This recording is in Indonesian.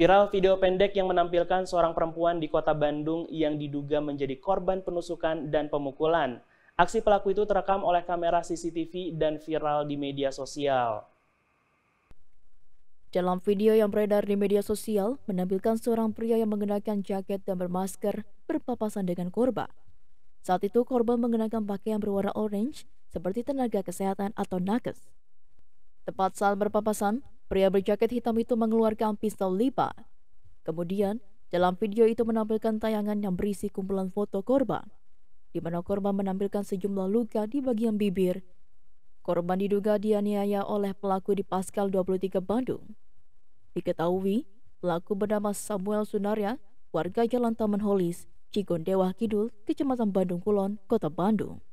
Viral video pendek yang menampilkan seorang perempuan di kota Bandung yang diduga menjadi korban penusukan dan pemukulan. Aksi pelaku itu terekam oleh kamera CCTV dan viral di media sosial. Dalam video yang beredar di media sosial, menampilkan seorang pria yang mengenakan jaket dan bermasker berpapasan dengan korban. Saat itu korban mengenakan pakaian berwarna orange seperti tenaga kesehatan atau nakes. Tepat saat berpapasan, Pria berjaket hitam itu mengeluarkan pistol lipat. Kemudian, dalam video itu menampilkan tayangan yang berisi kumpulan foto korban, di mana korban menampilkan sejumlah luka di bagian bibir. Korban diduga dianiaya oleh pelaku di Pascal 23 Bandung. Diketahui, pelaku bernama Samuel Sunarya, warga Jalan Taman Holis, Cigondewa Kidul, Kecamatan Bandung Kulon, Kota Bandung.